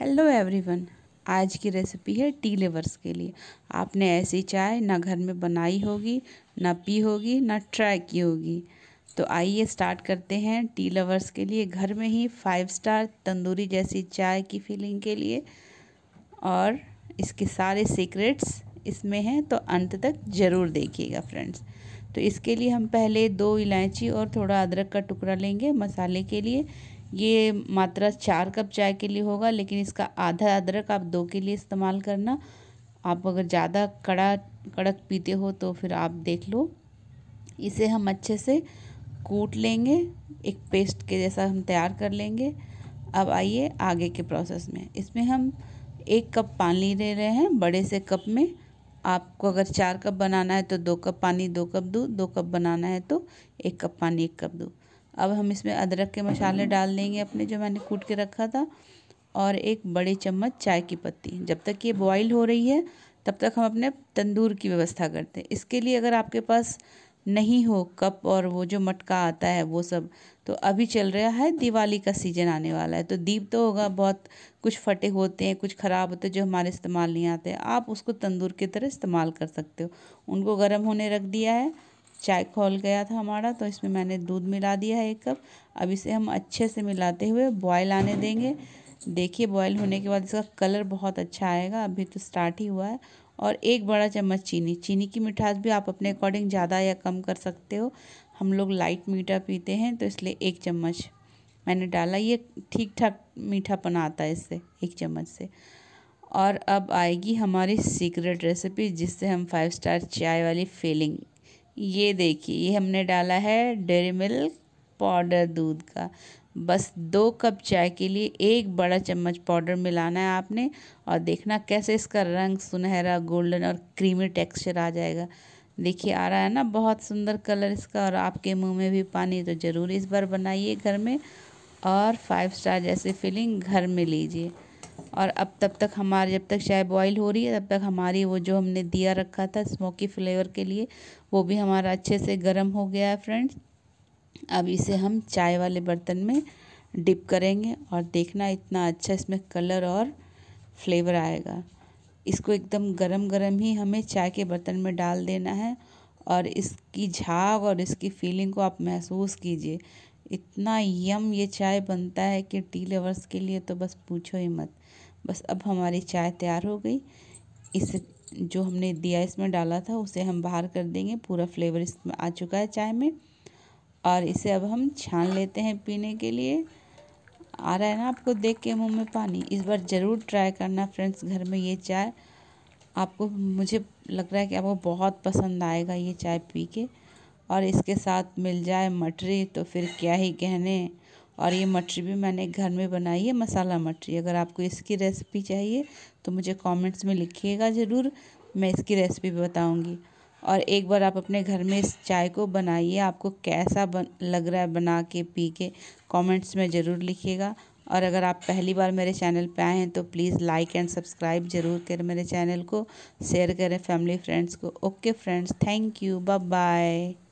Hello everyone आज की recipe है टी लेवर्स के लिए आपने ऐसी चाय ना घर में बनाई होगी ना पी होगी ना ट्राई की होगी तो आइए स्टार्ट करते हैं टी लवर्स के लिए घर में ही फाइव स्टार तंदूरी जैसी चाय की फीलिंग के लिए और इसके सारे सीक्रेट्स इसमें हैं तो अंत तक ज़रूर देखिएगा फ्रेंड्स तो इसके लिए हम पहले दो इलायची और थोड़ा अदरक का टुकड़ा लेंगे मसाले के लिए ये मात्रा चार कप चाय के लिए होगा लेकिन इसका आधा अदरक आप दो के लिए इस्तेमाल करना आप अगर ज़्यादा कड़ा कड़क पीते हो तो फिर आप देख लो इसे हम अच्छे से कूट लेंगे एक पेस्ट के जैसा हम तैयार कर लेंगे अब आइए आगे के प्रोसेस में इसमें हम एक कप पानी ले रहे हैं बड़े से कप में आपको अगर चार कप बनाना है तो दो कप पानी दो कप दूध दो कप बनाना है तो एक कप पानी एक कप दूध अब हम इसमें अदरक के मसाले हम्म। डाल देंगे अपने जो मैंने कूट के रखा था और एक बड़े चम्मच चाय की पत्ती जब तक ये बॉईल हो रही है तब तक हम अपने तंदूर की व्यवस्था करते हैं इसके लिए अगर आपके पास नहीं हो कप और वो जो मटका आता है वो सब तो अभी चल रहा है दिवाली का सीज़न आने वाला है तो दीप तो होगा बहुत कुछ फटे होते हैं कुछ ख़राब होते हैं जो हमारे इस्तेमाल नहीं आते आप उसको तंदूर की तरह इस्तेमाल कर सकते हो उनको गर्म होने रख दिया है चाय खोल गया था हमारा तो इसमें मैंने दूध मिला दिया है एक कप अब इसे हम अच्छे से मिलाते हुए बॉयल आने देंगे देखिए बॉयल होने के बाद इसका कलर बहुत अच्छा आएगा अभी तो स्टार्ट ही हुआ है और एक बड़ा चम्मच चीनी चीनी की मिठास भी आप अपने अकॉर्डिंग ज़्यादा या कम कर सकते हो हम लोग लाइट मीठा पीते हैं तो इसलिए एक चम्मच मैंने डाला ये ठीक ठाक मीठापन आता है इससे एक चम्मच से और अब आएगी हमारी सीक्रेट रेसिपी जिससे हम फाइव स्टार चाय वाली फीलिंग ये देखिए ये हमने डाला है डेरी मिल्क पाउडर दूध का बस दो कप चाय के लिए एक बड़ा चम्मच पाउडर मिलाना है आपने और देखना कैसे इसका रंग सुनहरा गोल्डन और क्रीमी टेक्सचर आ जाएगा देखिए आ रहा है ना बहुत सुंदर कलर इसका और आपके मुंह में भी पानी तो ज़रूर इस बार बनाइए घर में और फाइव स्टार जैसी फीलिंग घर में लीजिए और अब तब तक हमारे जब तक चाय बॉईल हो रही है तब तक हमारी वो जो हमने दिया रखा था स्मोकी फ्लेवर के लिए वो भी हमारा अच्छे से गर्म हो गया है फ्रेंड्स अब इसे हम चाय वाले बर्तन में डिप करेंगे और देखना इतना अच्छा इसमें कलर और फ्लेवर आएगा इसको एकदम गरम गरम ही हमें चाय के बर्तन में डाल देना है और इसकी झाग और इसकी फीलिंग को आप महसूस कीजिए इतना यम ये चाय बनता है कि टी लवर्स के लिए तो बस पूछो ही मत बस अब हमारी चाय तैयार हो गई इस जो हमने दिया इसमें डाला था उसे हम बाहर कर देंगे पूरा फ्लेवर इसमें आ चुका है चाय में और इसे अब हम छान लेते हैं पीने के लिए आ रहा है ना आपको देख के मुंह में पानी इस बार ज़रूर ट्राई करना फ्रेंड्स घर में ये चाय आपको मुझे लग रहा है कि आपको बहुत पसंद आएगा ये चाय पी के और इसके साथ मिल जाए मटरी तो फिर क्या ही कहने और ये मटरी भी मैंने घर में बनाई है मसाला मटरी अगर आपको इसकी रेसिपी चाहिए तो मुझे कमेंट्स में लिखिएगा ज़रूर मैं इसकी रेसिपी भी बताऊँगी और एक बार आप अपने घर में इस चाय को बनाइए आपको कैसा बन लग रहा है बना के पी के कॉमेंट्स में ज़रूर लिखिएगा और अगर आप पहली बार मेरे चैनल पे आए हैं तो प्लीज़ लाइक एंड सब्सक्राइब ज़रूर करें मेरे चैनल को शेयर करें फैमिली फ्रेंड्स को okay friends thank you bye bye